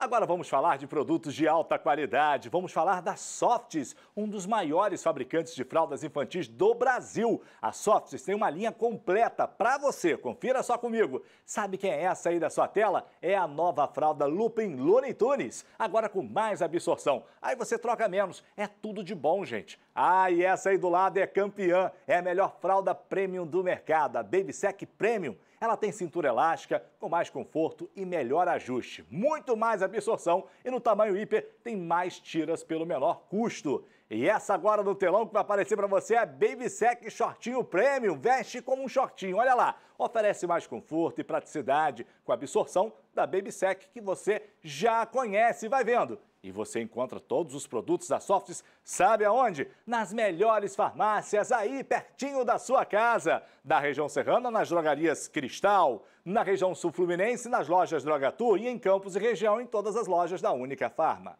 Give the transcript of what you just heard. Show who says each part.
Speaker 1: Agora vamos falar de produtos de alta qualidade. Vamos falar da Softs, um dos maiores fabricantes de fraldas infantis do Brasil. A Softs tem uma linha completa para você. Confira só comigo. Sabe quem é essa aí da sua tela? É a nova fralda Lupin Looney Tunes, agora com mais absorção. Aí você troca menos. É tudo de bom, gente. Ah, e essa aí do lado é campeã. É a melhor fralda premium do mercado, a Baby Sec Premium. Ela tem cintura elástica, com mais conforto e melhor ajuste. Muito mais absorção e no tamanho hiper tem mais tiras pelo menor custo. E essa agora no telão que vai aparecer para você é Baby Sec Shortinho Premium. Veste como um shortinho, olha lá. Oferece mais conforto e praticidade com a absorção da Baby Sec que você já conhece. Vai vendo. E você encontra todos os produtos da Softs, sabe aonde? Nas melhores farmácias, aí pertinho da sua casa. Da região serrana, nas drogarias Cristal, na região sul-fluminense, nas lojas Drogatur e em Campos e região, em todas as lojas da Única Farma.